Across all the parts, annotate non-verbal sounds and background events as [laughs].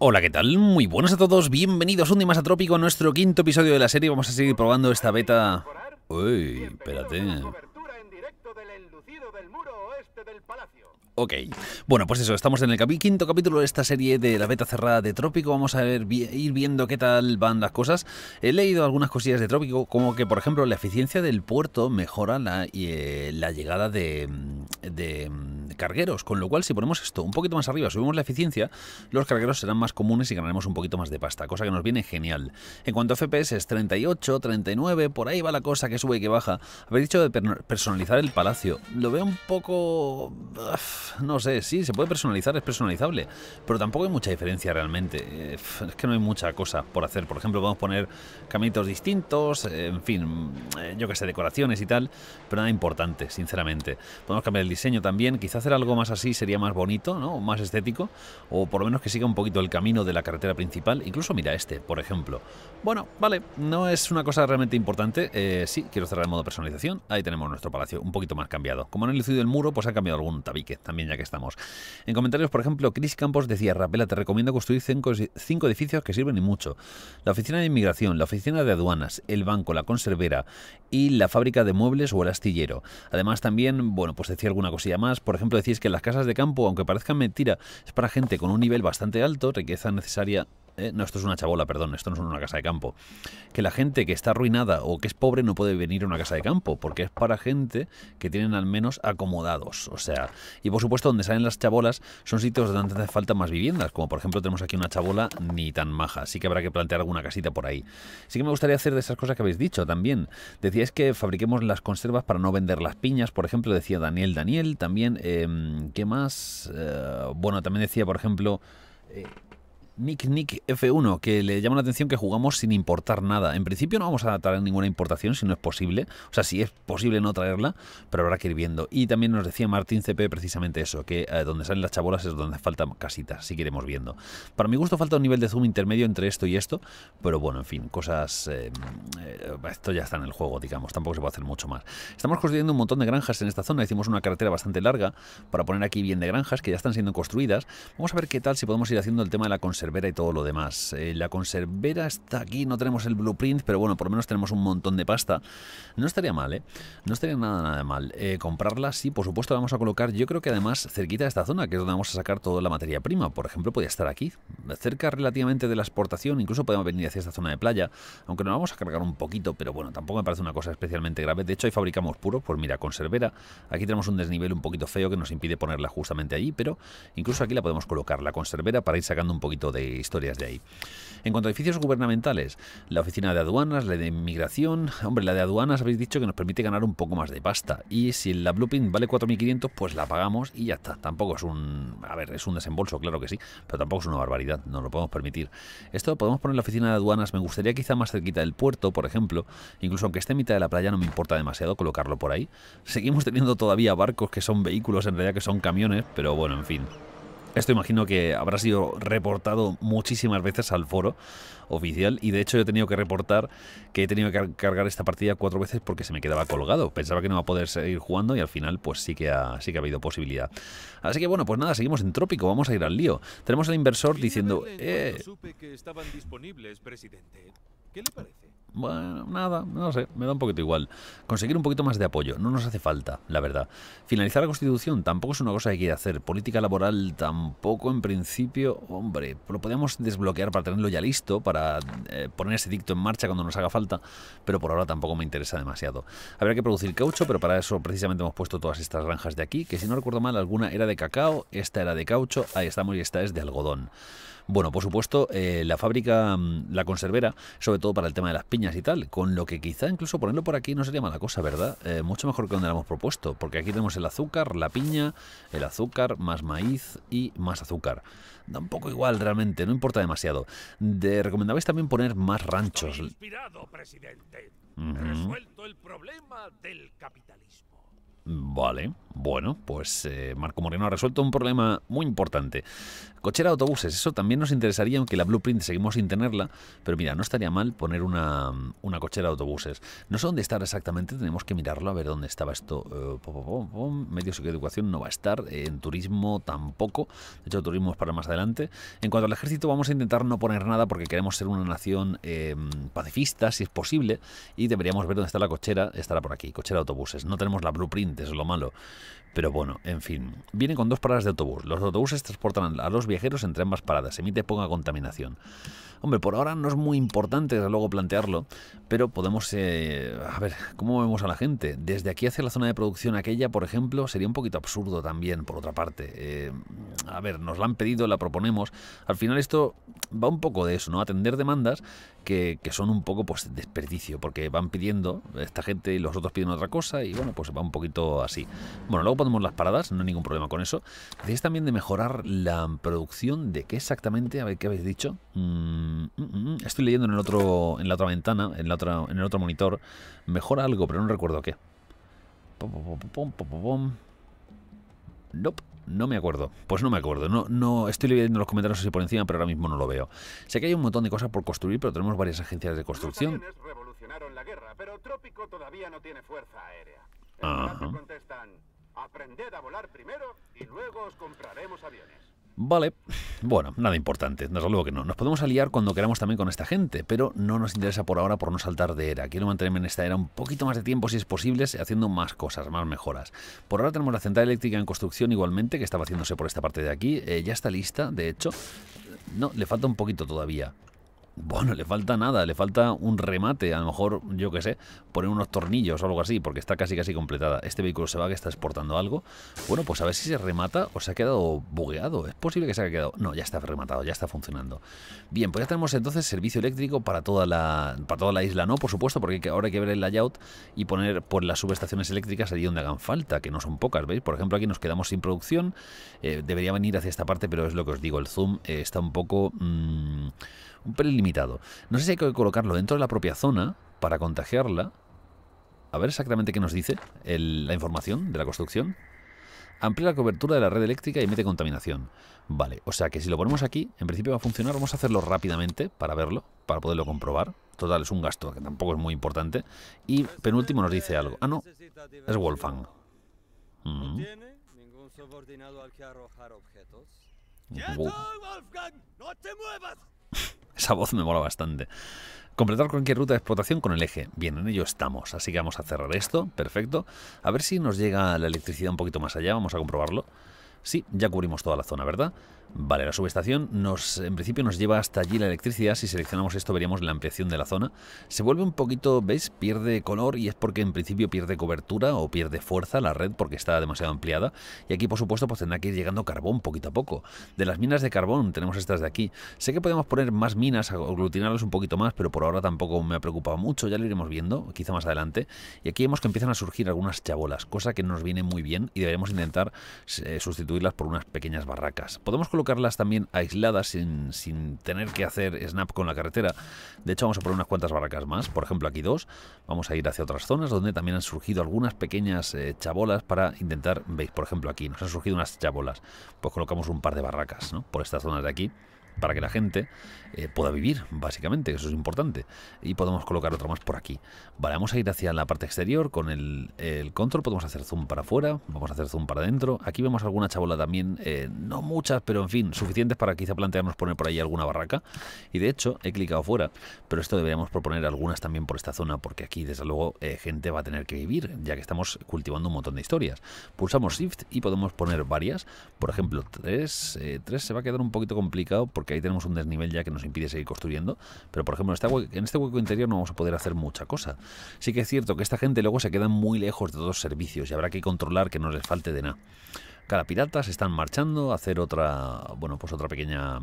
Hola, ¿qué tal? Muy buenos a todos, bienvenidos un día más a Trópico, a nuestro quinto episodio de la serie. Vamos a seguir probando esta beta... Uy, espérate... Ok, bueno, pues eso, estamos en el quinto capítulo de esta serie de la beta cerrada de Trópico. Vamos a ver, ir viendo qué tal van las cosas. He leído algunas cosillas de Trópico, como que, por ejemplo, la eficiencia del puerto mejora la, eh, la llegada de cargueros, con lo cual si ponemos esto un poquito más arriba, subimos la eficiencia, los cargueros serán más comunes y ganaremos un poquito más de pasta, cosa que nos viene genial. En cuanto a FPS, es 38, 39, por ahí va la cosa que sube y que baja. Habéis dicho de personalizar el palacio, lo veo un poco... no sé, sí, se puede personalizar, es personalizable, pero tampoco hay mucha diferencia realmente. Es que no hay mucha cosa por hacer. Por ejemplo, podemos poner caminitos distintos, en fin, eh, yo que sé, decoraciones y tal, pero nada importante, sinceramente. Podemos cambiar el diseño también, quizás algo más así sería más bonito, ¿no? Más estético, o por lo menos que siga un poquito el camino de la carretera principal. Incluso mira este, por ejemplo. Bueno, vale, no es una cosa realmente importante. Eh, sí, quiero cerrar el modo personalización. Ahí tenemos nuestro palacio, un poquito más cambiado. Como no han lucido el muro, pues ha cambiado algún tabique, también ya que estamos. En comentarios, por ejemplo, Chris Campos decía, Rapela, te recomiendo construir cinco, cinco edificios que sirven y mucho. La oficina de inmigración, la oficina de aduanas, el banco, la conservera y la fábrica de muebles o el astillero. Además también, bueno, pues decía alguna cosilla más, por ejemplo, decís que las casas de campo, aunque parezcan mentira, es para gente con un nivel bastante alto, riqueza necesaria eh, no, esto es una chabola, perdón, esto no es una casa de campo. Que la gente que está arruinada o que es pobre no puede venir a una casa de campo, porque es para gente que tienen al menos acomodados. O sea, y por supuesto, donde salen las chabolas son sitios donde hace falta más viviendas, como por ejemplo tenemos aquí una chabola ni tan maja, así que habrá que plantear alguna casita por ahí. Sí que me gustaría hacer de esas cosas que habéis dicho también. Decíais que fabriquemos las conservas para no vender las piñas, por ejemplo, decía Daniel Daniel. También, em, ¿qué más? Eh, bueno, también decía, por ejemplo. Eh, Nick Nick F1, que le llama la atención que jugamos sin importar nada. En principio no vamos a traer ninguna importación si no es posible. O sea, si es posible no traerla, pero habrá que ir viendo. Y también nos decía Martín CP precisamente eso, que eh, donde salen las chabolas es donde falta casitas, si queremos viendo. Para mi gusto falta un nivel de zoom intermedio entre esto y esto, pero bueno, en fin, cosas... Em, eh, esto ya está en el juego, digamos, tampoco se puede hacer mucho más. Estamos construyendo un montón de granjas en esta zona, hicimos una carretera bastante larga para poner aquí bien de granjas que ya están siendo construidas. Vamos a ver qué tal si podemos ir haciendo el tema de la conservación y todo lo demás. Eh, la conservera está aquí, no tenemos el blueprint, pero bueno, por lo menos tenemos un montón de pasta. No estaría mal, ¿eh? No estaría nada, nada mal. Eh, comprarla, sí, por supuesto vamos a colocar, yo creo que además cerquita de esta zona, que es donde vamos a sacar toda la materia prima. Por ejemplo, podría estar aquí, cerca relativamente de la exportación, incluso podemos venir hacia esta zona de playa, aunque nos vamos a cargar un poquito, pero bueno, tampoco me parece una cosa especialmente grave. De hecho, ahí fabricamos puro, por pues mira, conservera. Aquí tenemos un desnivel un poquito feo que nos impide ponerla justamente allí, pero incluso aquí la podemos colocar, la conservera, para ir sacando un poquito de historias de ahí. En cuanto a edificios gubernamentales, la oficina de aduanas, la de inmigración, hombre, la de aduanas habéis dicho que nos permite ganar un poco más de pasta y si la Blueprint vale 4.500, pues la pagamos y ya está. Tampoco es un, a ver, es un desembolso, claro que sí, pero tampoco es una barbaridad, no lo podemos permitir. Esto podemos poner la oficina de aduanas, me gustaría quizá más cerquita del puerto, por ejemplo, incluso aunque esté en mitad de la playa no me importa demasiado colocarlo por ahí. Seguimos teniendo todavía barcos que son vehículos, en realidad que son camiones, pero bueno, en fin, esto imagino que habrá sido reportado muchísimas veces al foro oficial y de hecho yo he tenido que reportar que he tenido que cargar esta partida cuatro veces porque se me quedaba colgado. Pensaba que no iba a poder seguir jugando y al final pues sí que ha, sí que ha habido posibilidad. Así que bueno, pues nada, seguimos en trópico, vamos a ir al lío. Tenemos al inversor diciendo... Eh, estaban disponibles, presidente. ¿Qué le parece? Bueno, nada, no sé, me da un poquito igual. Conseguir un poquito más de apoyo, no nos hace falta, la verdad. Finalizar la Constitución tampoco es una cosa que quiera hacer. Política laboral tampoco, en principio, hombre, lo podemos desbloquear para tenerlo ya listo, para eh, poner ese dicto en marcha cuando nos haga falta, pero por ahora tampoco me interesa demasiado. Habrá que producir caucho, pero para eso precisamente hemos puesto todas estas granjas de aquí, que si no recuerdo mal, alguna era de cacao, esta era de caucho, ahí estamos y esta es de algodón. Bueno, por supuesto, eh, la fábrica, mm, la conservera, sobre todo para el tema de las piñas y tal, con lo que quizá incluso ponerlo por aquí no sería mala cosa, ¿verdad? Eh, mucho mejor que donde lo hemos propuesto, porque aquí tenemos el azúcar, la piña, el azúcar, más maíz y más azúcar. Da un poco igual realmente, no importa demasiado. De, recomendabais también poner más ranchos. Resuelto el problema del capitalismo. Vale, bueno, pues eh, Marco Moreno ha resuelto un problema muy importante. Cochera de autobuses, eso también nos interesaría, aunque la Blueprint seguimos sin tenerla, pero mira, no estaría mal poner una, una cochera de autobuses. No sé dónde estar exactamente, tenemos que mirarlo a ver dónde estaba esto. Eh, medios de educación no va a estar, eh, en turismo tampoco, de hecho turismo es para más adelante. En cuanto al ejército vamos a intentar no poner nada porque queremos ser una nación em, pacifista, si es posible, y deberíamos ver dónde está la cochera, estará por aquí, cochera de autobuses. No tenemos la Blueprint, eso es lo malo. Pero bueno, en fin. Viene con dos paradas de autobús. Los autobuses transportan a los viajeros entre ambas paradas. Emite ponga contaminación. Hombre, por ahora no es muy importante, desde luego, plantearlo, pero podemos... Eh, a ver, ¿cómo vemos a la gente? Desde aquí hacia la zona de producción aquella, por ejemplo, sería un poquito absurdo también, por otra parte. Eh, a ver, nos la han pedido, la proponemos. Al final esto va un poco de eso, ¿no? Atender demandas que, son un poco pues desperdicio, porque van pidiendo esta gente y los otros piden otra cosa y bueno, pues va un poquito así. Bueno, luego ponemos las paradas, no hay ningún problema con eso. Decís también de mejorar la producción de qué exactamente, a ver qué habéis dicho. Mm, mm, mm, estoy leyendo en el otro, en la otra ventana, en la otra, en el otro monitor. Mejora algo, pero no recuerdo qué. Pom, no me acuerdo. Pues no me acuerdo. No, no, estoy leyendo los comentarios así por encima, pero ahora mismo no lo veo. Sé que hay un montón de cosas por construir, pero tenemos varias agencias de construcción. Los revolucionaron la guerra, pero Trópico todavía no tiene fuerza aérea. Ajá. contestan, aprended a volar primero y luego os compraremos aviones. Vale. Bueno, nada importante, es luego que no. Nos podemos aliar cuando queramos también con esta gente, pero no nos interesa por ahora por no saltar de era. Quiero mantenerme en esta era un poquito más de tiempo si es posible, haciendo más cosas, más mejoras. Por ahora tenemos la central eléctrica en construcción igualmente, que estaba haciéndose por esta parte de aquí. Eh, ya está lista, de hecho. No, le falta un poquito todavía bueno, le falta nada, le falta un remate, a lo mejor, yo qué sé, poner unos tornillos o algo así, porque está casi casi completada. Este vehículo se va que está exportando algo. Bueno, pues a ver si se remata o se ha quedado bugueado. Es posible que se haya quedado. No, ya está rematado, ya está funcionando. Bien, pues ya tenemos entonces servicio eléctrico para toda la, para toda la isla, ¿no? Por supuesto, porque ahora hay que ver el layout y poner por pues, las subestaciones eléctricas allí donde hagan falta, que no son pocas, ¿veis? Por ejemplo, aquí nos quedamos sin producción. Eh, debería venir hacia esta parte, pero es lo que os digo, el zoom eh, está un poco... Mm, un pelín limitado. No sé si hay que colocarlo dentro de la propia zona para contagiarla. A ver exactamente qué nos dice la información de la construcción. Amplía la cobertura de la red eléctrica y emite contaminación. Vale, o sea que si lo ponemos aquí, en principio va a funcionar. Vamos a hacerlo rápidamente para verlo, para poderlo comprobar. Total, es un gasto que tampoco es muy importante. Y penúltimo nos dice algo. Ah, no, es no te muevas esa voz me mola bastante. Completar cualquier ruta de explotación con el eje. Bien, en ello estamos, así que vamos a cerrar esto. Perfecto. A ver si nos llega la electricidad un poquito más allá, vamos a comprobarlo. Sí, ya cubrimos toda la zona, ¿verdad? Vale, la subestación nos, en principio nos lleva hasta allí la electricidad. Si seleccionamos esto veríamos la ampliación de la zona. Se vuelve un poquito, ¿veis? Pierde color y es porque en principio pierde cobertura o pierde fuerza la red porque está demasiado ampliada. Y aquí, por supuesto, pues tendrá que ir llegando carbón poquito a poco. De las minas de carbón tenemos estas de aquí. Sé que podemos poner más minas, aglutinarlas un poquito más, pero por ahora tampoco me ha preocupado mucho. Ya lo iremos viendo, quizá más adelante. Y aquí vemos que empiezan a surgir algunas chabolas, cosa que nos viene muy bien y deberíamos intentar eh, sustituirlas por unas pequeñas barracas. Podemos colocarlas también aisladas sin, tener que hacer snap con la carretera. De hecho, vamos a poner unas cuantas barracas más, por ejemplo aquí dos. Vamos a ir hacia otras zonas donde también han surgido algunas pequeñas eh, chabolas para intentar, veis, por ejemplo aquí, nos han surgido unas chabolas. Pues colocamos un par de barracas por estas zonas de aquí para que la gente eh, pueda vivir, básicamente, eso es importante. Y podemos colocar otra más por aquí. Vale, vamos a ir hacia la parte exterior con el, control, podemos hacer zoom para afuera, vamos a hacer zoom para adentro. Aquí vemos alguna chabola también, eh, no muchas, pero en fin, suficientes para quizá plantearnos poner por ahí alguna barraca. Y de hecho, he clicado fuera, pero esto deberíamos proponer algunas también por esta zona, porque aquí, desde luego, eh, gente va a tener que vivir, ya que estamos cultivando un montón de historias. Pulsamos Shift y podemos poner varias, por ejemplo, 3, 3 se va a quedar un poquito complicado porque que ahí tenemos un desnivel ya que nos impide seguir construyendo. Pero, por ejemplo, en, en este hueco interior no vamos a poder hacer mucha cosa. Sí que es cierto que esta gente luego se queda muy lejos de todos los servicios y habrá que controlar que no les falte de nada. Cada pirata se están marchando a hacer otra, bueno, pues otra pequeña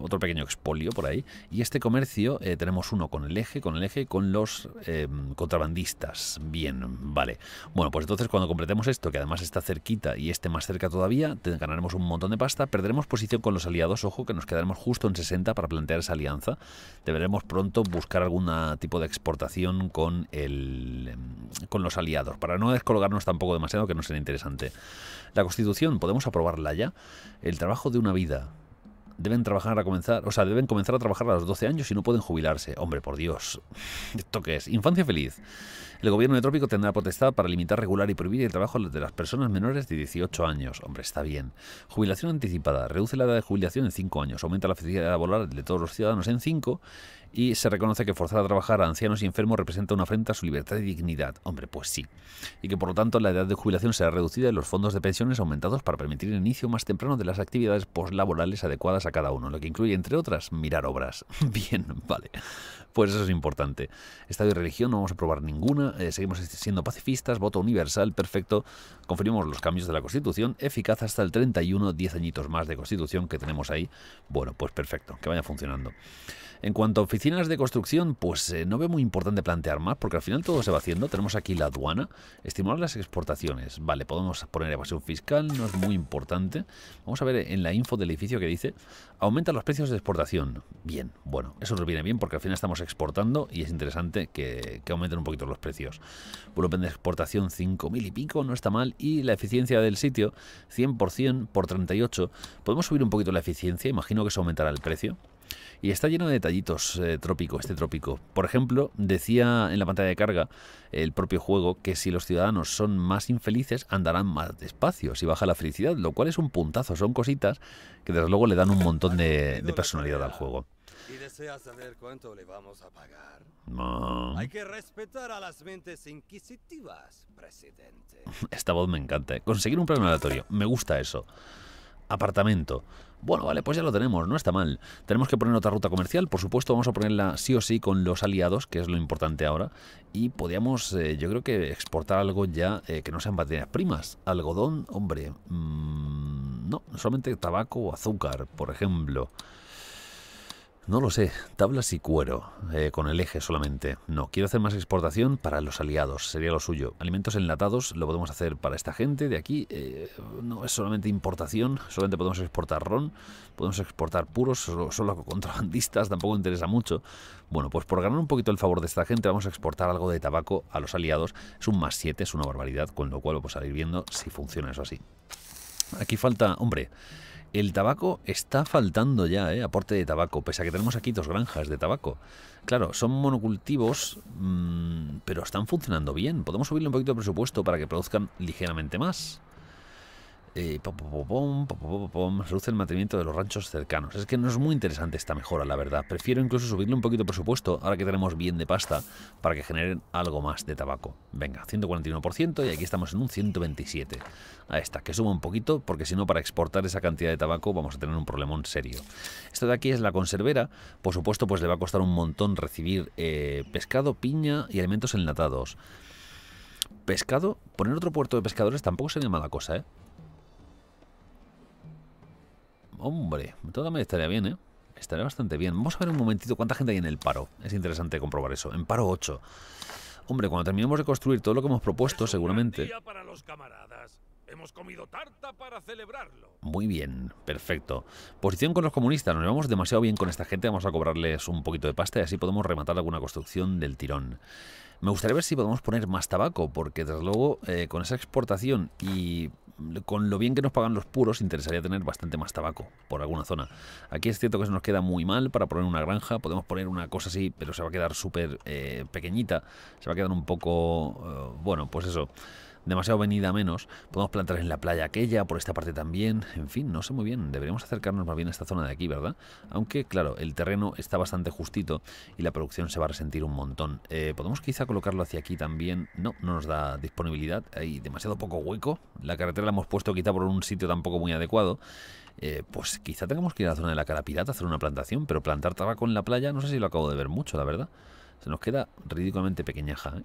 otro pequeño expolio por ahí. Y este comercio eh, tenemos uno con el eje, con el eje, con los em, contrabandistas. Bien, vale. Bueno, pues entonces cuando completemos esto, que además está cerquita y este más cerca todavía, ganaremos un montón de pasta, perderemos posición con los aliados, ojo, que nos quedaremos justo en 60 para plantear esa alianza. Deberemos pronto buscar algún tipo de exportación con, el, em, con los aliados, para no descolgarnos tampoco demasiado, que no sería interesante. La Constitución, podemos aprobarla ya. El trabajo de una vida deben trabajar a comenzar, o sea, deben comenzar a trabajar a los 12 años y no pueden jubilarse. Hombre, por Dios. [laughs] ¿Esto qué es? Infancia feliz. El gobierno de Trópico tendrá potestad para limitar, regular y prohibir el trabajo de las personas menores de 18 años. Hombre, está bien. Jubilación anticipada. Reduce la edad de jubilación en 5 años. Aumenta la felicidad volar de todos los ciudadanos en 5 y se reconoce que forzar a trabajar a ancianos y enfermos representa una afrenta a su libertad y dignidad. Hombre, pues sí. Y que por lo tanto la edad de jubilación será reducida y los fondos de pensiones aumentados para permitir el inicio más temprano de las actividades poslaborales adecuadas a cada uno, lo que incluye, entre otras, mirar obras. [laughs] Bien, vale. Pues eso es importante. Estado y religión no vamos a probar ninguna, eh, seguimos siendo pacifistas, voto universal, perfecto. conferimos los cambios de la Constitución, eficaz hasta el 31, 10 añitos más de Constitución que tenemos ahí. Bueno, pues perfecto, que vaya funcionando. En cuanto a oficinas de construcción, pues eh, no veo muy importante plantear más, porque al final todo se va haciendo. Tenemos aquí la aduana, estimular las exportaciones. Vale, podemos poner evasión fiscal, no es muy importante. Vamos a ver en la info del edificio que dice, aumenta los precios de exportación. Bien, bueno, eso nos viene bien porque al final estamos exportando y es interesante que, que aumenten un poquito los precios. Volumen de exportación 5.000 y pico, no está mal. Y la eficiencia del sitio, 100% por 38. Podemos subir un poquito la eficiencia, imagino que eso aumentará el precio. Y está lleno de detallitos eh, este trópico. Por ejemplo, decía en la pantalla de carga el propio juego que si los ciudadanos son más infelices, andarán más despacio, si baja la felicidad, lo cual es un puntazo, son cositas que desde luego le dan un montón de, personalidad al juego. Hay que a las mentes [laughs] Esta voz me encanta. ¿eh? Conseguir un plan aleatorio. Me gusta eso. Apartamento. Bueno, vale, pues ya lo tenemos, no está mal. Tenemos que poner otra ruta comercial, por supuesto, vamos a ponerla sí o sí con los aliados, que es lo importante ahora. Y podíamos, eh, yo creo que exportar algo ya eh, que no sean baterías primas. Algodón, hombre, mm, no, solamente tabaco o azúcar, por ejemplo. No lo sé, tablas y cuero, eh, con el eje solamente. No, quiero hacer más exportación para los aliados, sería lo suyo. Alimentos enlatados lo podemos hacer para esta gente de aquí. Eh, no es solamente importación, solamente podemos exportar ron, podemos exportar puros, solo, solo contrabandistas, [laughs] tampoco interesa mucho. Bueno, pues por ganar un poquito el favor de esta gente vamos a exportar algo de tabaco a los aliados. Es un más 7, es una barbaridad, con lo cual vamos a ir viendo si funciona eso así. Aquí falta, hombre... El tabaco está faltando ya, ¿eh? aporte de tabaco, pese a que tenemos aquí dos granjas de tabaco. Claro, son monocultivos, mm, pero están funcionando bien. Podemos subirle un poquito de presupuesto para que produzcan ligeramente más. Se eh, reduce el mantenimiento de los ranchos cercanos. Es que no es muy interesante esta mejora, la verdad. Prefiero incluso subirle un poquito por supuesto ahora que tenemos bien de pasta, para que generen algo más de tabaco. Venga, 141% y aquí estamos en un 127. Ahí está, que suba un poquito, porque si no, para exportar esa cantidad de tabaco vamos a tener un problemón serio. Esta de aquí es la conservera. Por supuesto, pues le va a costar un montón recibir eh, pescado, piña y alimentos enlatados pescado, poner otro puerto de pescadores tampoco sería mala cosa, ¿eh? Hombre, todo me estaría bien, ¿eh? Estaría bastante bien. Vamos a ver un momentito cuánta gente hay en el paro. Es interesante comprobar eso. En paro 8. Hombre, cuando terminemos de construir todo lo que hemos propuesto, seguramente... Muy bien, perfecto. Posición con los comunistas. Nos llevamos demasiado bien con esta gente. Vamos a cobrarles un poquito de pasta y así podemos rematar alguna construcción del tirón. Me gustaría ver si podemos poner más tabaco, porque desde luego eh, con esa exportación y con lo bien que nos pagan los puros, interesaría tener bastante más tabaco por alguna zona. Aquí es cierto que eso nos queda muy mal para poner una granja. Podemos poner una cosa así, pero se va a quedar súper eh, pequeñita. Se va a quedar un poco... Eh, bueno, pues eso demasiado venida menos. Podemos plantar en la playa aquella, por esta parte también. En fin, no sé muy bien. Deberíamos acercarnos más bien a esta zona de aquí, ¿verdad? Aunque, claro, el terreno está bastante justito y la producción se va a resentir un montón. Eh, podemos quizá colocarlo hacia aquí también. No, no nos da disponibilidad. Hay demasiado poco hueco. La carretera la hemos puesto quizá por un sitio tampoco muy adecuado. Eh, pues quizá tengamos que ir a la zona de la cara pirata a hacer una plantación, pero plantar tabaco en la playa no sé si lo acabo de ver mucho, la verdad. Se nos queda ridículamente pequeñaja, ¿eh?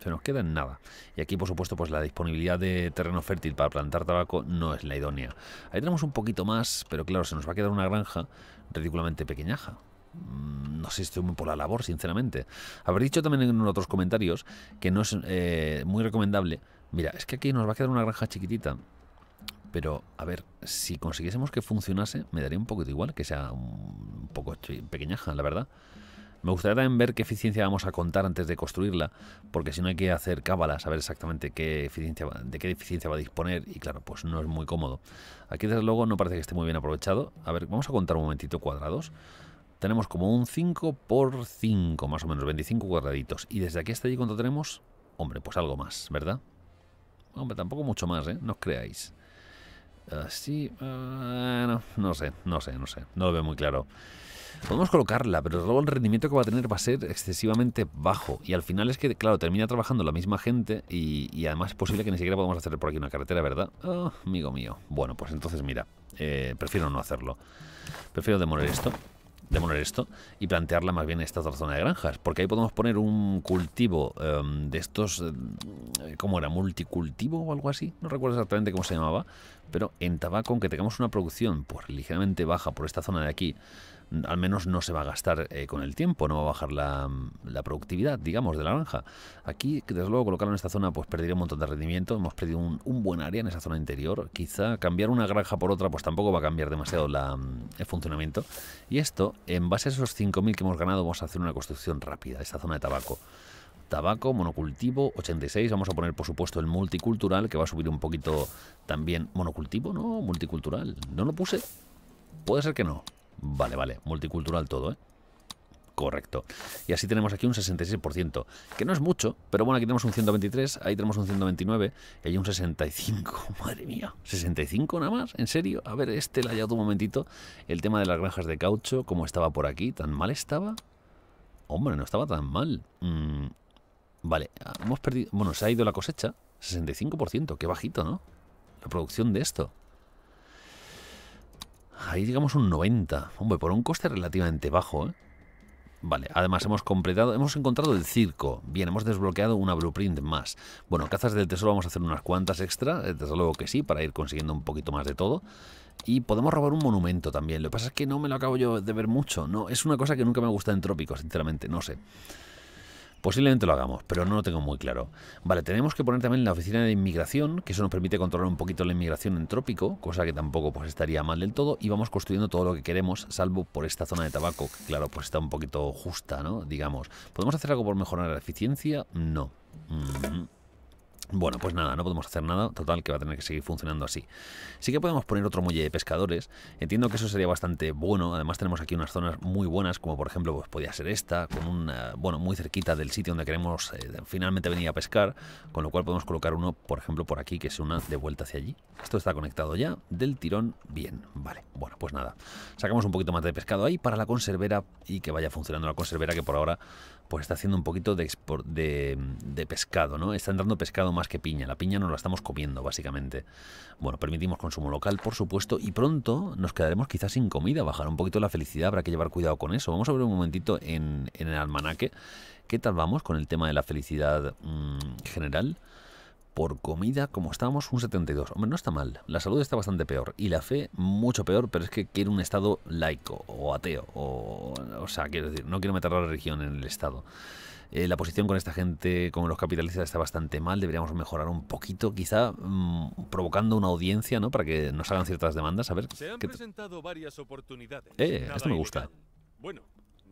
se nos queda en nada. Y aquí, por supuesto, pues la disponibilidad de terreno fértil para plantar tabaco no es la idónea. Ahí tenemos un poquito más, pero claro, se nos va a quedar una granja ridículamente pequeñaja. Mm, no sé, si estoy muy por la labor, sinceramente. Haber dicho también en otros comentarios que no es eh, muy recomendable. Mira, es que aquí nos va a quedar una granja chiquitita. Pero, a ver, si consiguiésemos que funcionase, me daría un poquito igual que sea un poco pequeñaja, la verdad. Me gustaría también ver qué eficiencia vamos a contar antes de construirla, porque si no hay que hacer cábalas, saber exactamente qué eficiencia, de qué eficiencia va a disponer, y claro, pues no es muy cómodo. Aquí desde luego no parece que esté muy bien aprovechado. A ver, vamos a contar un momentito cuadrados. Tenemos como un 5 por 5, más o menos, 25 cuadraditos. Y desde aquí hasta allí, ¿cuánto tenemos? Hombre, pues algo más, ¿verdad? Hombre, tampoco mucho más, ¿eh? No os creáis. Así... Ah, no, no sé, no sé, no sé. No lo veo muy claro. Podemos colocarla, pero luego el rendimiento que va a tener va a ser excesivamente bajo. Y al final es que, claro, termina trabajando la misma gente y, además es posible que ni siquiera podamos hacer por aquí una carretera, ¿verdad? Oh, amigo mío. Bueno, pues entonces mira, eh, prefiero no hacerlo. Prefiero demoler esto demoler esto y plantearla más bien en esta otra zona de granjas, porque ahí podemos poner un cultivo em, de estos, em, ¿cómo era? Multicultivo o algo así, no recuerdo exactamente cómo se llamaba, pero en tabaco, aunque tengamos una producción pues ligeramente baja por esta zona de aquí, al menos no se va a gastar eh, con el tiempo, no va a bajar la, productividad, digamos, de la granja. Aquí, desde luego, colocarlo en esta zona, pues perdería un montón de rendimiento, hemos perdido un, buen área en esa zona interior, quizá cambiar una granja por otra, pues tampoco va a cambiar demasiado el funcionamiento. Y esto, en base a esos 5.000 que hemos ganado, vamos a hacer una construcción rápida, esta zona de tabaco tabaco, monocultivo, 86. Vamos a poner, por supuesto, el multicultural, que va a subir un poquito también. ¿Monocultivo? No, multicultural. ¿No lo puse? Puede ser que no. Vale, vale, multicultural todo, ¿eh? Correcto. Y así tenemos aquí un 66%, que no es mucho, pero bueno, aquí tenemos un 123, ahí tenemos un 129 y hay un 65. [laughs] Madre mía, ¿65 nada más? ¿En serio? A ver, este la hallado un momentito. El tema de las granjas de caucho, ¿cómo estaba por aquí? ¿Tan mal estaba? Hombre, no estaba tan mal. Mm, vale, hemos perdido... Bueno, se ha ido la cosecha. 65%, qué bajito, ¿no? La producción de esto. Ahí digamos un 90. Hombre, por un coste relativamente bajo, ¿eh? Vale, además hemos completado, hemos encontrado el circo. Bien, hemos desbloqueado una blueprint más. Bueno, cazas del tesoro vamos a hacer unas cuantas extra, eh, desde luego que sí, para ir consiguiendo un poquito más de todo. Y podemos robar un monumento también. Lo que pasa es que no me lo acabo yo de ver mucho. No, es una cosa que nunca me gusta en trópicos, sinceramente, no sé. Posiblemente lo hagamos, pero no lo tengo muy claro. Vale, tenemos que poner también la oficina de inmigración, que eso nos permite controlar un poquito la inmigración en trópico, cosa que tampoco pues estaría mal del todo, y vamos construyendo todo lo que queremos, salvo por esta zona de tabaco, que claro, pues está un poquito justa, ¿no? Digamos. ¿Podemos hacer algo por mejorar la eficiencia? No. Mm, bueno, pues nada, no podemos hacer nada, total, que va a tener que seguir funcionando así. Sí que podemos poner otro muelle de pescadores, entiendo que eso sería bastante bueno, además tenemos aquí unas zonas muy buenas, como por ejemplo, pues podía ser esta, con una, eh, bueno, muy cerquita del sitio donde queremos eh, finalmente venir a pescar, con lo cual podemos colocar uno, por ejemplo, por aquí, que es una de vuelta hacia allí. Esto está conectado ya, del tirón, bien, vale, bueno, pues nada, sacamos un poquito más de pescado ahí para la conservera y que vaya funcionando la conservera, que por ahora pues está haciendo un poquito de, de, pescado, ¿no? Está entrando pescado más que piña. La piña no la estamos comiendo, básicamente. Bueno, permitimos consumo local, por supuesto, y pronto nos quedaremos quizás sin comida. Bajar un poquito la felicidad, habrá que llevar cuidado con eso. Vamos a ver un momentito en, el almanaque. ¿Qué tal vamos con el tema de la felicidad mm, general? por comida, como estábamos, un 72. Hombre, no está mal. La salud está bastante peor. Y la fe, mucho peor, pero es que quiere un Estado laico o ateo. O, o sea, quiero decir, no quiero meter la religión en el Estado. Eh, la posición con esta gente, con los capitalistas, está bastante mal. Deberíamos mejorar un poquito, quizá mm, provocando una audiencia, ¿no? Para que nos hagan ciertas demandas. A ver. presentado varias oportunidades. Eh, esto me gusta. Bueno,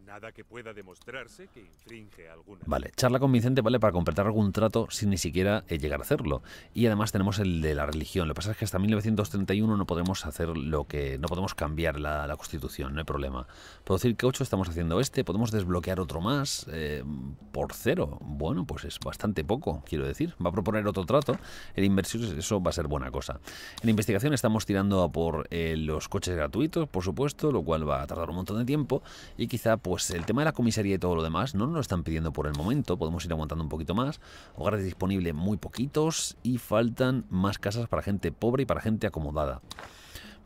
Nada que pueda demostrarse que infringe alguna. Vale, charla convincente, ¿vale? Para completar algún trato sin ni siquiera eh, llegar a hacerlo. Y además tenemos el de la religión. Lo que pasa es que hasta 1931 no podemos hacer lo que. no podemos cambiar la, constitución, no hay problema. Puedo decir que 8 estamos haciendo este, podemos desbloquear otro más eh, por cero. Bueno, pues es bastante poco, quiero decir. Va a proponer otro trato. En inversiones, eso va a ser buena cosa. En investigación estamos tirando por eh, los coches gratuitos, por supuesto, lo cual va a tardar un montón de tiempo y quizá pues pues el tema de la comisaría y todo lo demás no nos lo están pidiendo por el momento, podemos ir aguantando un poquito más. Hogares disponibles muy poquitos y faltan más casas para gente pobre y para gente acomodada.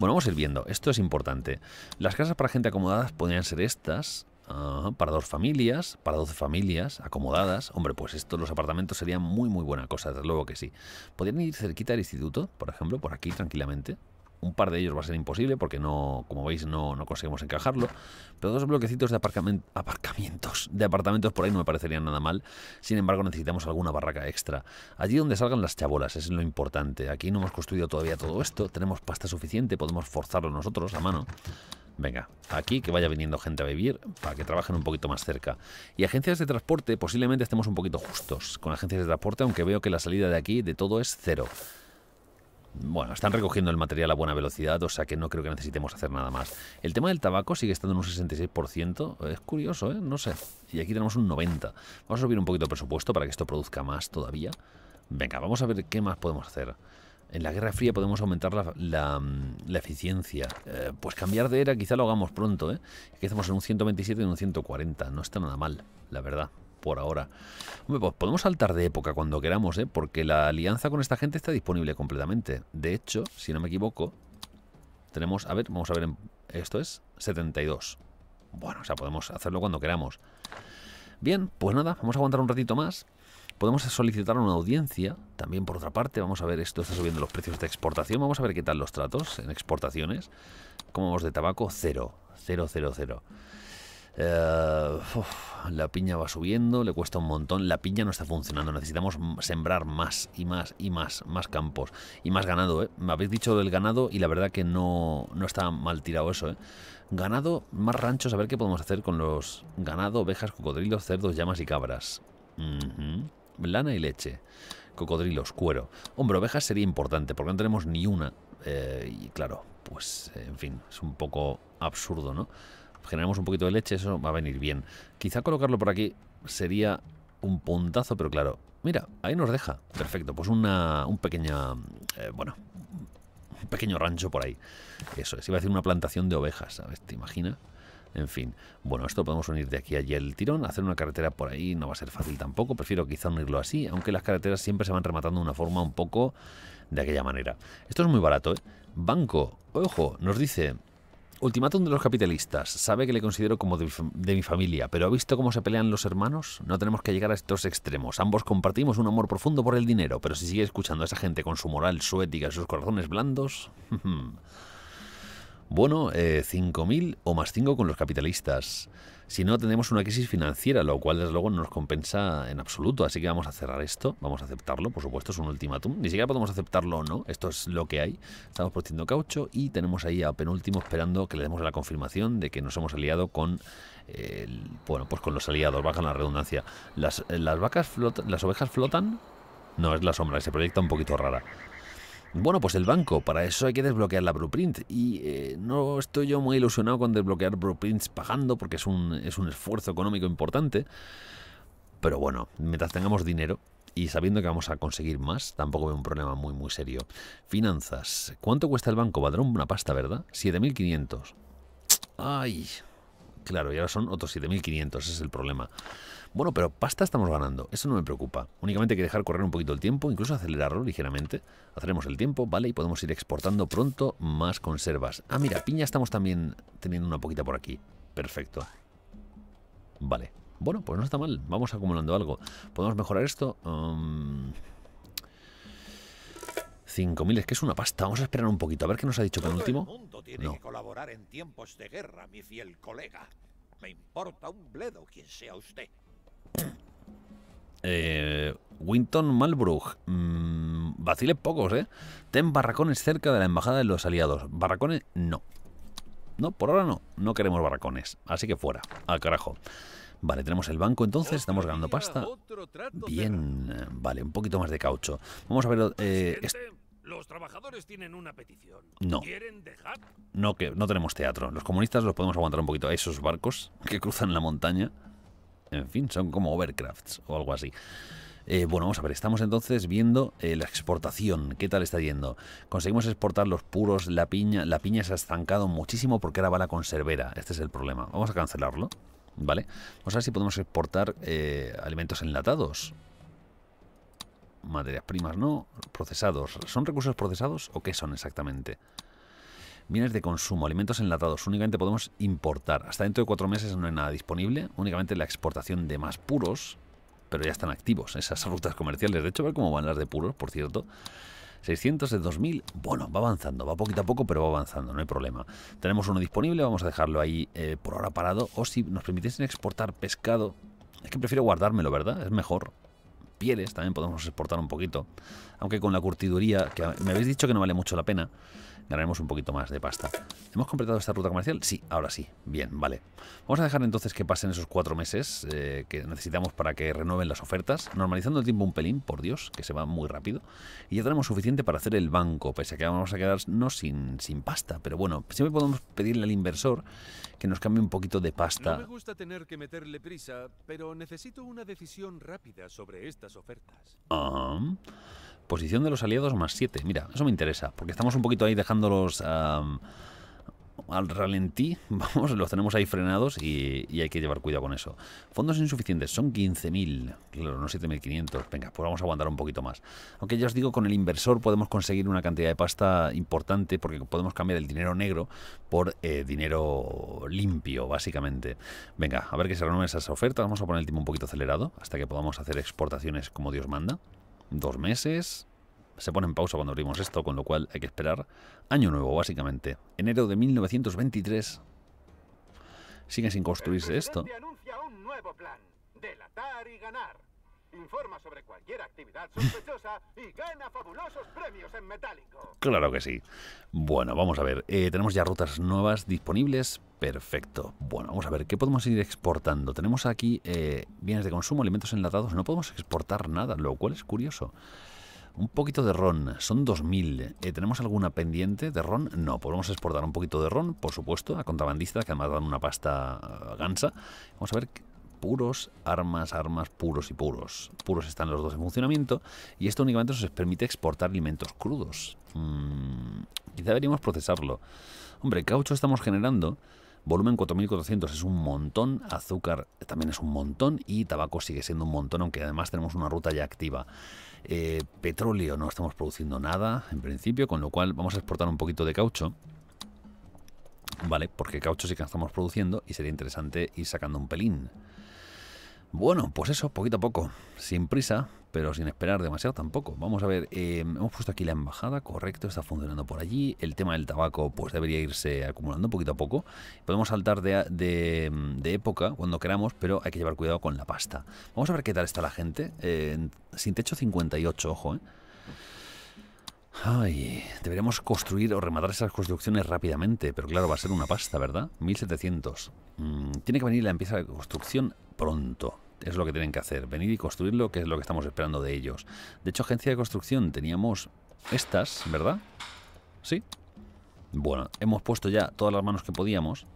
Bueno, vamos a ir viendo, esto es importante. Las casas para gente acomodada podrían ser estas, para dos familias, para 12 familias acomodadas. Hombre, pues estos los apartamentos serían muy, muy buena cosa, desde luego que sí. Podrían ir cerquita del instituto, por ejemplo, por aquí tranquilamente un par de ellos va a ser imposible porque no, como veis, no, no conseguimos encajarlo. Pero dos bloquecitos de aparcamientos, de apartamentos por ahí no me parecerían nada mal. Sin embargo, necesitamos alguna barraca extra. Allí donde salgan las chabolas, es lo importante. Aquí no hemos construido todavía todo esto. Tenemos pasta suficiente, podemos forzarlo nosotros a mano. Venga, aquí que vaya viniendo gente a vivir para que trabajen un poquito más cerca. Y agencias de transporte, posiblemente estemos un poquito justos con agencias de transporte, aunque veo que la salida de aquí de todo es cero bueno, están recogiendo el material a buena velocidad, o sea que no creo que necesitemos hacer nada más. El tema del tabaco sigue estando en un 66%, es curioso, ¿eh? No sé. Y aquí tenemos un 90%. Vamos a subir un poquito el presupuesto para que esto produzca más todavía. Venga, vamos a ver qué más podemos hacer. En la Guerra Fría podemos aumentar la, mm, eficiencia. Eh, pues cambiar de era quizá lo hagamos pronto, ¿eh? Aquí estamos en un 127 y en un 140. No está nada mal, la verdad por ahora. Pues podemos saltar de época cuando queramos, ¿eh? Porque la alianza con esta gente está disponible completamente. De hecho, si no me equivoco, tenemos... A ver, vamos a ver. Esto es 72. Bueno, o sea, podemos hacerlo cuando queramos. Bien, pues nada, vamos a aguantar un ratito más. Podemos solicitar una audiencia, también por otra parte, vamos a ver, esto está subiendo los precios de exportación, vamos a ver qué tal los tratos en exportaciones. Como vamos de tabaco, cero, cero, cero, cero. Eh, la piña va subiendo, le cuesta un montón. La piña no está funcionando. Necesitamos sembrar más y más y más, más campos y más ganado. ¿eh? Me habéis dicho del ganado y la verdad que no, está mal tirado eso. ¿eh? Ganado, más ranchos, a ver qué podemos hacer con los ganado, ovejas, cocodrilos, cerdos, llamas y cabras. Lana y leche. Cocodrilos, cuero. Hombre, ovejas sería importante porque no tenemos ni una. Eh, y claro, pues en fin, es un poco absurdo, ¿no? generamos un poquito de leche, eso va a venir bien. Quizá colocarlo por aquí sería un puntazo, pero claro, mira, ahí nos deja. Perfecto, pues una un pequeña, eh, bueno, un pequeño rancho por ahí. Eso es, iba a decir una plantación de ovejas, ¿sabes? ¿Te imaginas? En fin, bueno, esto podemos unir de aquí a allí el tirón, hacer una carretera por ahí no va a ser fácil tampoco, prefiero quizá unirlo así, aunque las carreteras siempre se van rematando de una forma un poco de aquella manera. Esto es muy barato, ¿eh? Banco, ojo, nos dice Ultimátum de los capitalistas. Sabe que le considero como de, mi familia, pero ¿ha visto cómo se pelean los hermanos? No tenemos que llegar a estos extremos. Ambos compartimos un amor profundo por el dinero, pero si sigue escuchando a esa gente con su moral, su ética y sus corazones blandos... [laughs] bueno, eh, 5.000 o más 5 con los capitalistas. Si no, tenemos una crisis financiera, lo cual desde luego no nos compensa en absoluto. Así que vamos a cerrar esto, vamos a aceptarlo, por supuesto, es un ultimátum. Ni siquiera podemos aceptarlo o no, esto es lo que hay. Estamos produciendo caucho y tenemos ahí a penúltimo esperando que le demos la confirmación de que nos hemos aliado con bueno, pues con los aliados, bajan la redundancia. Las, las vacas flotan, las ovejas flotan. No, es la sombra, se proyecta un poquito rara. Bueno, pues el banco, para eso hay que desbloquear la Blueprint y eh, no estoy yo muy ilusionado con desbloquear Blueprints pagando porque es un, es un esfuerzo económico importante. Pero bueno, mientras tengamos dinero, y sabiendo que vamos a conseguir más, tampoco veo un problema muy, muy serio. Finanzas. ¿Cuánto cuesta el banco? Padrón, una pasta, ¿verdad? 7.500. Ay. Claro, y ahora son otros 7.500, ese es el problema. Bueno, pero pasta estamos ganando, eso no me preocupa. Únicamente hay que dejar correr un poquito el tiempo, incluso acelerarlo ligeramente. Haceremos el tiempo, ¿vale? Y podemos ir exportando pronto más conservas. Ah, mira, piña estamos también teniendo una poquita por aquí. Perfecto. Vale. Bueno, pues no está mal. Vamos acumulando algo. ¿Podemos mejorar esto? 5.000, um, es que es una pasta. Vamos a esperar un poquito, a ver qué nos ha dicho penúltimo. el mundo tiene que colaborar en tiempos de guerra, mi fiel colega. Me importa un bledo quien sea usted. Eh, Winton Malbrook. Mm, vaciles pocos, ¿eh? Ten barracones cerca de la embajada de los aliados. Barracones, no. No, por ahora no. No queremos barracones. Así que fuera. Al carajo. Vale, tenemos el banco entonces, estamos ganando pasta. Bien, vale, un poquito más de caucho. Vamos a ver... Eh, los trabajadores tienen una petición. No. ¿Quieren No, que no tenemos teatro. Los comunistas los podemos aguantar un poquito. Esos barcos [laughs] que cruzan la montaña. En fin, son como Overcrafts o algo así. Eh, bueno, vamos a ver, estamos entonces viendo eh, la exportación, qué tal está yendo. Conseguimos exportar los puros, la piña, la piña se ha estancado muchísimo porque ahora va la conservera, este es el problema. Vamos a cancelarlo, ¿vale? Vamos a ver si podemos exportar eh, alimentos enlatados. Materias primas no, procesados. ¿Son recursos procesados o qué son exactamente? bienes de consumo, alimentos enlatados, únicamente podemos importar. Hasta dentro de cuatro meses no hay nada disponible, únicamente la exportación de más puros, pero ya están activos esas [laughs] rutas comerciales. De hecho, a ver cómo van las de puros, por cierto. 600 de 2000, bueno, va avanzando, va poquito a poco, pero va avanzando, no hay problema. Tenemos uno disponible, vamos a dejarlo ahí eh, por ahora parado. O si nos permitiesen exportar pescado, es que prefiero guardármelo, ¿verdad? Es mejor. Pieles también podemos exportar un poquito. Aunque con la curtiduría, que me habéis dicho que no vale mucho la pena, ganaremos un poquito más de pasta. ¿Hemos completado esta ruta comercial? Sí, ahora sí. Bien, vale. Vamos a dejar entonces que pasen esos cuatro meses eh, que necesitamos para que renueven las ofertas, normalizando el tiempo un pelín, por Dios, que se va muy rápido. Y ya tenemos suficiente para hacer el banco, pese a que vamos a quedarnos sin, sin pasta. Pero bueno, siempre podemos pedirle al inversor que nos cambie un poquito de pasta. No me gusta tener que meterle prisa, pero necesito una decisión rápida sobre estas ofertas. Ah... Posición de los aliados más 7. Mira, eso me interesa, porque estamos un poquito ahí dejándolos al ralentí. [laughs] Vamos, los tenemos ahí frenados y, hay que llevar cuidado con eso. Fondos insuficientes, son 15.000. Claro, no 7.500. Venga, pues vamos a aguantar un poquito más. Aunque ya os digo, con el inversor podemos conseguir una cantidad de pasta importante porque podemos cambiar el dinero negro por eh, dinero limpio, básicamente. Venga, a ver que se renueven esas ofertas. Vamos a poner el tiempo un poquito acelerado hasta que podamos hacer exportaciones como Dios manda dos meses. Se pone en pausa cuando abrimos esto, con lo cual hay que esperar. Año nuevo, básicamente. Enero de 1923. Sigue sin construirse esto. Anuncia un nuevo plan, delatar y ganar informa sobre cualquier actividad sospechosa y gana fabulosos premios en metálico. Claro que sí. Bueno, vamos a ver, eh, tenemos ya rutas nuevas disponibles. Perfecto. Bueno, vamos a ver, ¿qué podemos ir exportando? Tenemos aquí eh, bienes de consumo, alimentos enlatados, no podemos exportar nada, lo cual es curioso. Un poquito de ron, son 2000. Eh, ¿Tenemos alguna pendiente de ron? No, podemos exportar un poquito de ron, por supuesto, a contrabandistas que además dan una pasta gansa. Vamos a ver, puros, armas, armas, puros y puros. Puros están los dos en funcionamiento y esto únicamente nos permite exportar alimentos crudos. Mm, quizá deberíamos procesarlo. Hombre, caucho estamos generando. Volumen 4.400 es un montón, azúcar también es un montón y tabaco sigue siendo un montón, aunque además tenemos una ruta ya activa. Eh, petróleo no estamos produciendo nada en principio, con lo cual vamos a exportar un poquito de caucho. Vale, porque caucho sí que estamos produciendo y sería interesante ir sacando un pelín. Bueno, pues eso, poquito a poco, sin prisa, pero sin esperar demasiado tampoco. Vamos a ver, em, hemos puesto aquí la embajada, correcto, está funcionando por allí. El tema del tabaco, pues debería irse acumulando poquito a poco. Podemos saltar de, em, época cuando queramos, pero hay que llevar cuidado con la pasta. Vamos a ver qué tal está la gente. Eh, sin techo 58, ojo, ¿eh? Ay, deberíamos construir o rematar esas construcciones rápidamente, pero claro, va a ser una pasta, ¿verdad? 1700. Mm, tiene que venir la empresa de construcción pronto. Es lo que tienen que hacer, venir y construirlo, que es lo que estamos esperando de ellos. De hecho, agencia de construcción, teníamos estas, ¿verdad? Sí. Bueno, hemos puesto ya todas las manos que podíamos.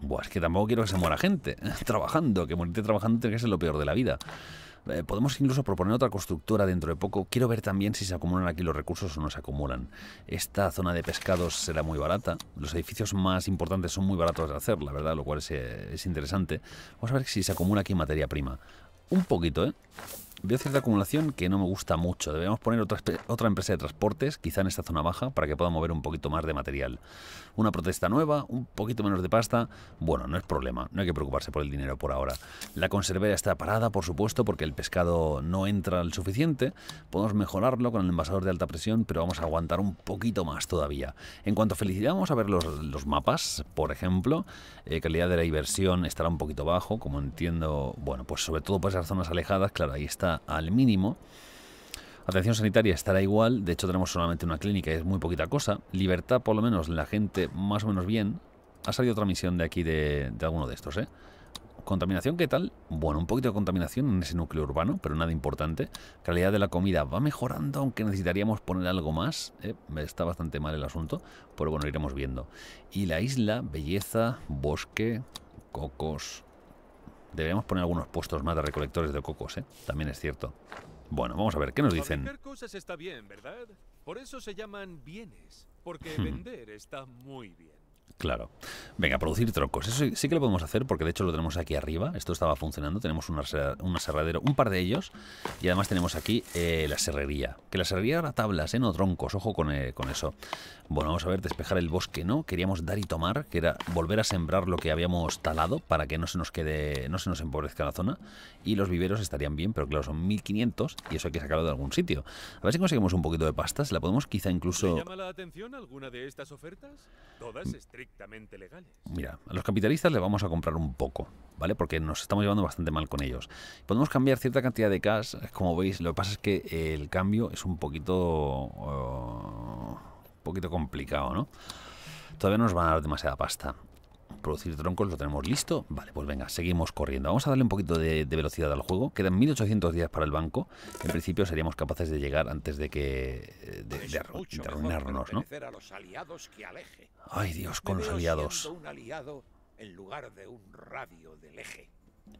Buah, es que tampoco quiero que se muera gente [laughs] trabajando, que morirte trabajando tiene que ser lo peor de la vida. Eh, podemos incluso proponer otra constructora dentro de poco. Quiero ver también si se acumulan aquí los recursos o no se acumulan. Esta zona de pescados será muy barata. Los edificios más importantes son muy baratos de hacer, la verdad, lo cual es, eh, interesante. Vamos a ver si se acumula aquí materia prima. Un poquito, ¿eh? Veo cierta acumulación que no me gusta mucho. Debemos poner otra, otra empresa de transportes, quizá en esta zona baja, para que pueda mover un poquito más de material una protesta nueva, un poquito menos de pasta. Bueno, no es problema, no hay que preocuparse por el dinero por ahora. La conservera está parada, por supuesto, porque el pescado no entra al suficiente. Podemos mejorarlo con el envasador de alta presión, pero vamos a aguantar un poquito más todavía. En cuanto a felicidad, vamos a ver los, mapas, por ejemplo. Eh, calidad de la inversión estará un poquito bajo, como entiendo. Bueno, pues sobre todo por esas zonas alejadas, claro, ahí está al mínimo. Atención sanitaria estará igual, de hecho tenemos solamente una clínica y es muy poquita cosa. Libertad, por lo menos, la gente más o menos bien. Ha salido otra misión de aquí de, alguno de estos, ¿eh? ¿Contaminación qué tal? Bueno, un poquito de contaminación en ese núcleo urbano, pero nada importante. Calidad de la comida va mejorando, aunque necesitaríamos poner algo más. ¿eh? Está bastante mal el asunto, pero bueno, iremos viendo. Y la isla, belleza, bosque, cocos. Deberíamos poner algunos puestos más de recolectores de cocos, ¿eh? también es cierto. Bueno, vamos a ver, ¿qué nos dicen? Vender cosas está bien, ¿verdad? Por eso se llaman bienes, porque hmm. vender está muy bien. Claro. Venga, producir troncos. Eso sí, que lo podemos hacer porque de hecho lo tenemos aquí arriba. Esto estaba funcionando. Tenemos un aserradero, un par de ellos. Y además tenemos aquí eh, la serrería. Que la serrería era tablas, eh, no troncos. Ojo con, eh, con, eso. Bueno, vamos a ver, despejar el bosque, ¿no? Queríamos dar y tomar, que era volver a sembrar lo que habíamos talado para que no se nos quede, no se nos empobrezca la zona. Y los viveros estarían bien, pero claro, son 1500 y eso hay que sacarlo de algún sitio. A ver si conseguimos un poquito de pastas. La podemos quizá incluso... llama la atención alguna de estas ofertas? Todas Mira, a los capitalistas le vamos a comprar un poco, ¿vale? Porque nos estamos llevando bastante mal con ellos. Podemos cambiar cierta cantidad de cash, como veis, lo que pasa es que el cambio es un poquito... Oh, un poquito complicado, ¿no? Todavía no nos van a dar demasiada pasta producir troncos, lo tenemos listo. Vale, pues venga, seguimos corriendo. Vamos a darle un poquito de, velocidad al juego. Quedan 1800 días para el banco. En principio seríamos capaces de llegar antes de que... de, ¿no? Ay Dios, con los aliados.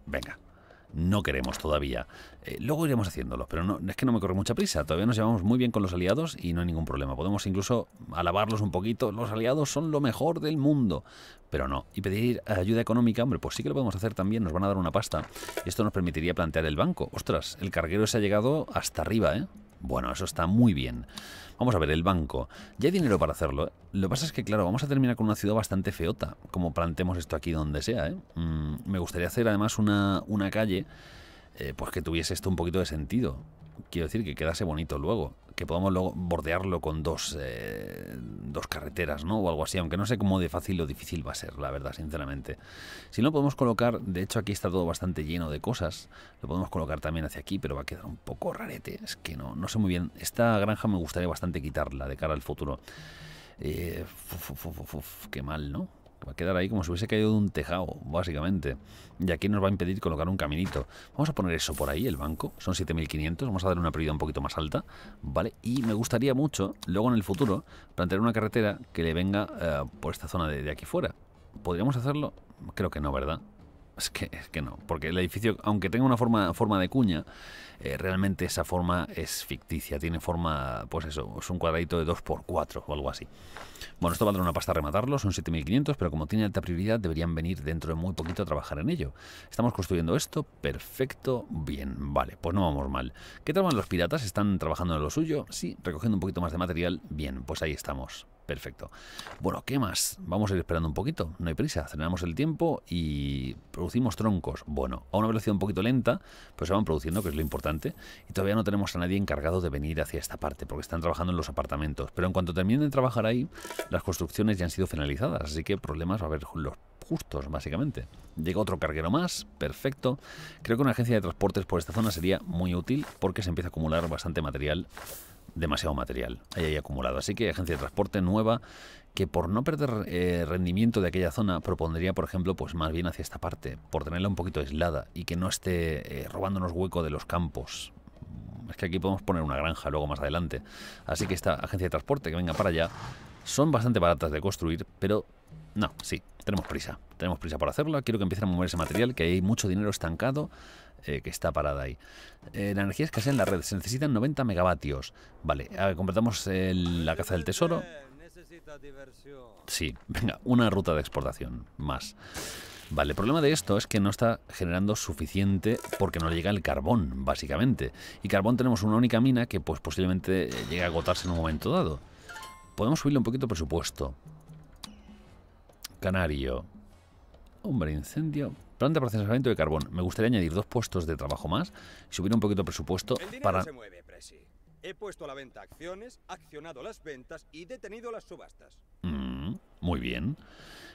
Venga, no queremos todavía. Eh, luego iremos haciéndolo, pero no, es que no me corre mucha prisa. Todavía nos llevamos muy bien con los aliados y no hay ningún problema. Podemos incluso alabarlos un poquito. Los aliados son lo mejor del mundo. Pero no. Y pedir ayuda económica, hombre, pues sí que lo podemos hacer también. Nos van a dar una pasta. Esto nos permitiría plantear el banco. Ostras, el carguero se ha llegado hasta arriba, ¿eh? Bueno, eso está muy bien. Vamos a ver, el banco. Ya hay dinero para hacerlo. ¿eh? Lo que pasa es que, claro, vamos a terminar con una ciudad bastante feota, como plantemos esto aquí donde sea. ¿eh? Mm, me gustaría hacer además una, una calle eh, pues que tuviese esto un poquito de sentido quiero decir, que quedase bonito luego, que podamos luego bordearlo con dos, eh, dos carreteras, ¿no? O algo así, aunque no sé cómo de fácil o difícil va a ser, la verdad, sinceramente. Si no, podemos colocar, de hecho aquí está todo bastante lleno de cosas, lo podemos colocar también hacia aquí, pero va a quedar un poco rarete, es que no, no sé muy bien. Esta granja me gustaría bastante quitarla de cara al futuro. Eh, qué mal, ¿no? Va a quedar ahí como si hubiese caído de un tejado, básicamente. Y aquí nos va a impedir colocar un caminito. Vamos a poner eso por ahí, el banco. Son 7.500. Vamos a darle una prioridad un poquito más alta. ¿Vale? Y me gustaría mucho, luego en el futuro, plantear una carretera que le venga eh, por esta zona de aquí fuera. ¿Podríamos hacerlo? Creo que no, ¿verdad? [laughs] Es que, es que no, porque el edificio, aunque tenga una forma, forma de cuña, eh, realmente esa forma es ficticia, tiene forma, pues eso, es un cuadradito de 2x4 o algo así. Bueno, esto valdrá una pasta rematarlo, son 7.500, pero como tiene alta prioridad deberían venir dentro de muy poquito a trabajar en ello. Estamos construyendo esto, perfecto, bien, vale, pues no vamos mal. ¿Qué van los piratas? ¿Están trabajando en lo suyo? Sí, recogiendo un poquito más de material, bien, pues ahí estamos. Perfecto. Bueno, ¿qué más? Vamos a ir esperando un poquito, no hay prisa. Cenamos el tiempo y producimos troncos. Bueno, a una velocidad un poquito lenta, pues se van produciendo, que es lo importante. Y todavía no tenemos a nadie encargado de venir hacia esta parte, porque están trabajando en los apartamentos. Pero en cuanto terminen de trabajar ahí, las construcciones ya han sido finalizadas, así que problemas va a haber los justos, básicamente. Llega otro carguero más, perfecto. Creo que una agencia de transportes por esta zona sería muy útil porque se empieza a acumular bastante material demasiado material ahí, ahí acumulado. Así que agencia de transporte nueva que por no perder eh, rendimiento de aquella zona propondría, por ejemplo, pues más bien hacia esta parte, por tenerla un poquito aislada y que no esté eh, robándonos hueco de los campos. Es que aquí podemos poner una granja luego más adelante. Así que esta agencia de transporte que venga para allá son bastante baratas de construir, pero no, sí, tenemos prisa. Tenemos prisa por hacerla. Quiero que empiecen a mover ese material, que hay mucho dinero estancado eh, que está parada ahí. Eh, la energía escasea en la red, se necesitan 90 megavatios. Vale, completamos eh, la caza del tesoro. Sí, venga, una ruta de exportación más. Vale, el problema de esto es que no está generando suficiente porque no llega el carbón, básicamente. Y carbón tenemos una única mina que pues posiblemente llegue a agotarse en un momento dado. Podemos subirle un poquito el presupuesto. Canario. Hombre, incendio. Planta de procesamiento de carbón. Me gustaría añadir dos puestos de trabajo más y subir un poquito el presupuesto el para... Se mueve, Presi. He puesto a la venta acciones, accionado las ventas y detenido las subastas. Mm. Muy bien.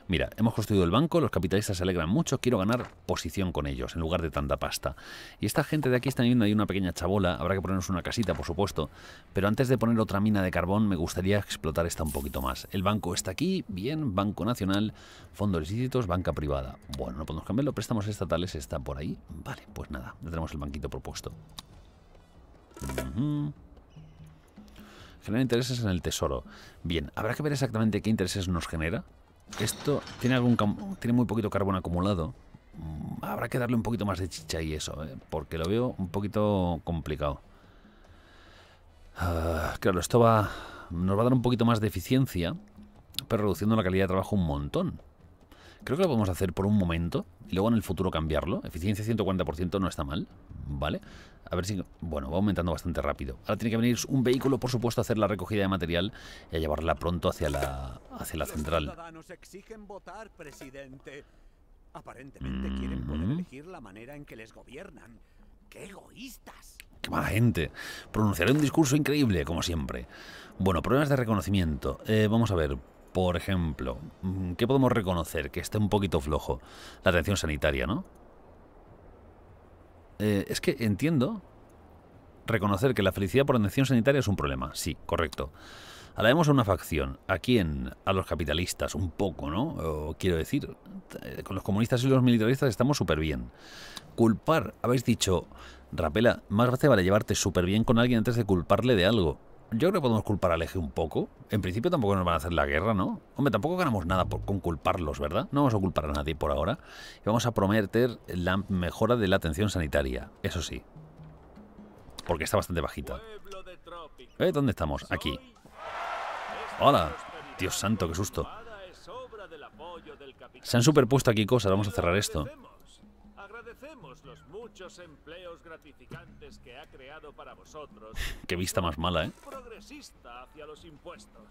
Mira, hemos construido el banco, los capitalistas se alegran mucho, quiero ganar posición con ellos en lugar de tanta pasta. Y esta gente de aquí está viendo ahí una pequeña chabola, habrá que ponernos una casita, por supuesto. Pero antes de poner otra mina de carbón, me gustaría explotar esta un poquito más. El banco está aquí, bien, Banco Nacional, fondos ilícitos, banca privada. Bueno, no podemos cambiarlo, préstamos estatales está por ahí. Vale, pues nada, ya tenemos el banquito propuesto. Genera intereses en el tesoro. Bien, habrá que ver exactamente qué intereses nos genera. Esto tiene, algún, tiene muy poquito carbón acumulado. Mm, habrá que darle un poquito más de chicha y eso, ¿eh? porque lo veo un poquito complicado. Ah, claro, esto va nos va a dar un poquito más de eficiencia, pero reduciendo la calidad de trabajo un montón. Creo que lo podemos hacer por un momento y luego en el futuro cambiarlo. Eficiencia 140% no está mal. ¿vale? A ver si... Bueno, va aumentando bastante rápido. Ahora tiene que venir un vehículo, por supuesto, a hacer la recogida de material y a llevarla pronto hacia la, hacia la central. quieren que les gobiernan. ¡Qué egoístas! ¡Qué mala gente! Pronunciaré un discurso increíble, como siempre. Bueno, problemas de reconocimiento. Eh, vamos a ver, por ejemplo, mm, ¿qué podemos reconocer que esté un poquito flojo? La atención sanitaria, ¿no? Eh, es que entiendo reconocer que la felicidad por atención sanitaria es un problema. Sí, correcto. Ahora a una facción. ¿A quién? A los capitalistas, un poco, ¿no? quiero decir, eh, con los comunistas y los militaristas estamos súper bien. Culpar, habéis dicho, Rapela, más vale llevarte súper bien con alguien antes de culparle de algo yo creo que podemos culpar al eje un poco. En principio tampoco nos van a hacer la guerra, ¿no? Hombre, tampoco ganamos nada con culparlos, ¿verdad? No vamos a culpar a nadie por ahora. Y vamos a prometer la mejora de la atención sanitaria, eso sí. Porque está bastante bajita. ¿Eh? ¿Dónde estamos? Aquí. ¡Hola! Dios santo, qué susto. Se han superpuesto aquí cosas, vamos a cerrar esto. Agradecemos muchos empleos gratificantes que ha creado para vosotros. [laughs] Qué vista más mala, ¿eh? Progresista hacia los impuestos.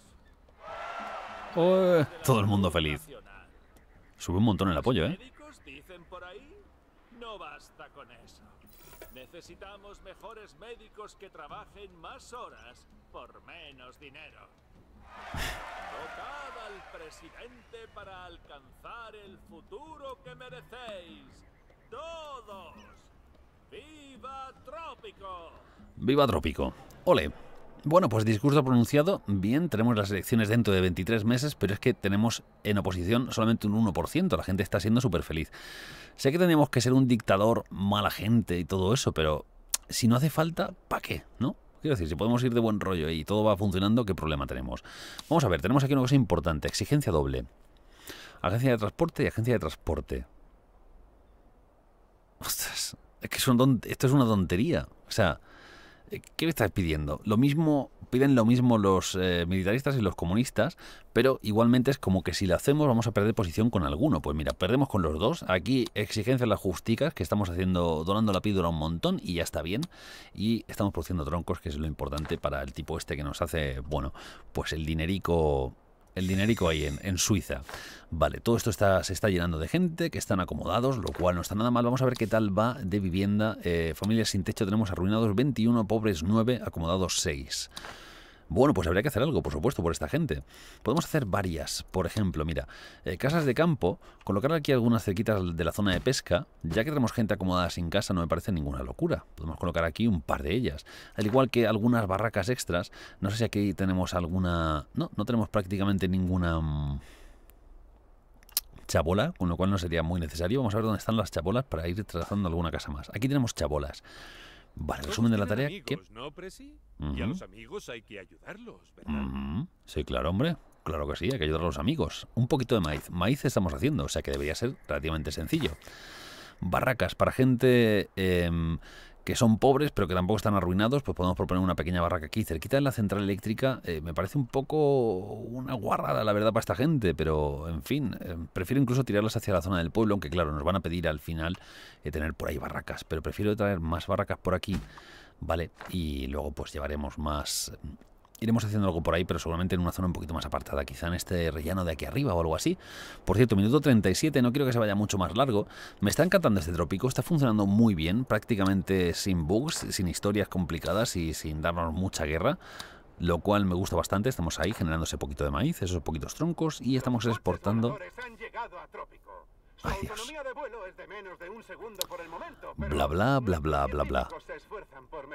Oh, todo el mundo feliz. Sube un montón el apoyo, ¿eh? dicen por ahí? No basta con eso. Necesitamos mejores médicos que trabajen más horas por menos dinero. Votad al presidente para alcanzar el futuro que merecéis. Todos. ¡Viva Trópico! ¡Viva Trópico! ¡Ole! Bueno, pues discurso pronunciado, bien, tenemos las elecciones dentro de 23 meses, pero es que tenemos en oposición solamente un 1%, la gente está siendo súper feliz. Sé que tenemos que ser un dictador, mala gente y todo eso, pero si no hace falta, ¿para qué? ¿No? Quiero decir, si podemos ir de buen rollo y todo va funcionando, ¿qué problema tenemos? Vamos a ver, tenemos aquí una cosa importante, exigencia doble. Agencia de transporte y agencia de transporte. Ostras, es que esto es una tontería. O sea, eh, ¿qué me estás pidiendo? Lo mismo, piden lo mismo los eh, militaristas y los comunistas, pero igualmente es como que si lo hacemos vamos a perder posición con alguno. Pues mira, perdemos con los dos. Aquí exigencias las justicas, que estamos haciendo, donando la píldora un montón y ya está bien. Y estamos produciendo troncos, que es lo importante para el tipo este que nos hace, bueno, pues el dinerico el dinérico ahí en, Suiza. Vale, todo esto se está llenando de gente que están acomodados, lo cual no está nada mal. Vamos a ver qué tal va de vivienda. Eh, familias sin techo tenemos arruinados 21, pobres 9, acomodados 6. Bueno, pues habría que hacer algo, por supuesto, por esta gente. Podemos hacer varias. Por ejemplo, mira, eh, casas de campo, colocar aquí algunas cerquitas de la zona de pesca, ya que tenemos gente acomodada sin casa, no me parece ninguna locura. Podemos colocar aquí un par de ellas. Al igual que algunas barracas extras, no sé si aquí tenemos alguna... No, no tenemos prácticamente ninguna mm, chabola, con lo cual no sería muy necesario. Vamos a ver dónde están las chabolas para ir trazando alguna casa más. Aquí tenemos chabolas. Vale, resumen de la tarea. ¿Qué? Y a los amigos hay que ayudarlos, Sí, claro, hombre. Claro que sí, hay que ayudar a los amigos. Un poquito de maíz. Maíz estamos haciendo, o sea que debería ser relativamente sencillo. Barracas para gente em, que son pobres pero que tampoco están arruinados, pues podemos proponer una pequeña barraca aquí, cerquita de la central eléctrica. Eh, me parece un poco una guarrada, la verdad, para esta gente, pero en fin, eh, prefiero incluso tirarlas hacia la zona del pueblo, aunque claro, nos van a pedir al final eh, tener por ahí barracas, pero prefiero traer más barracas por aquí, ¿vale? Y luego pues llevaremos más iremos haciendo algo por ahí, pero seguramente en una zona un poquito más apartada, quizá en este rellano de aquí arriba o algo así. Por cierto, minuto 37, no quiero que se vaya mucho más largo. Me está encantando este trópico, está funcionando muy bien, prácticamente sin bugs, sin historias complicadas y sin darnos mucha guerra lo cual me gusta bastante. Estamos ahí generando ese poquito de maíz, esos poquitos troncos y estamos exportando. Bla, bla, bla, bla, bla, bla.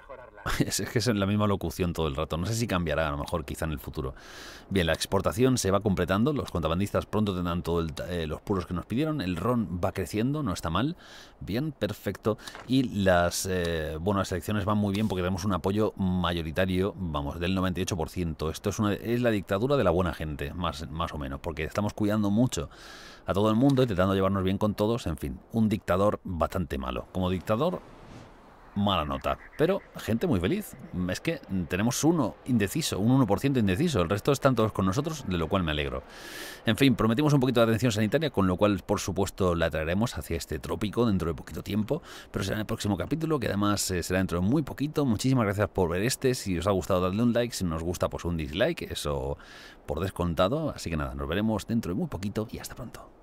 [laughs] es, que es la misma locución todo el rato. No sé si cambiará, a lo mejor quizá en el futuro. Bien, la exportación se va completando. Los contrabandistas pronto tendrán todos eh, los puros que nos pidieron. El ron va creciendo, no está mal. Bien, perfecto. Y las, eh, bueno, las elecciones van muy bien porque tenemos un apoyo mayoritario, vamos, del 98%. Esto es, una, es la dictadura de la buena gente, más, más o menos, porque estamos cuidando mucho a todo el mundo, intentando llevarnos bien con todos, en fin, un dictador bastante malo. Como dictador, mala nota, pero gente muy feliz. Es que tenemos uno indeciso, un 1% indeciso, el resto están todos con nosotros, de lo cual me alegro. En fin, prometimos un poquito de atención sanitaria, con lo cual por supuesto la traeremos hacia este trópico dentro de poquito tiempo, pero será en el próximo capítulo, que además eh, será dentro de muy poquito. Muchísimas gracias por ver este, si os ha gustado dadle un like, si no os gusta pues un dislike, eso por descontado. Así que nada, nos veremos dentro de muy poquito y hasta pronto.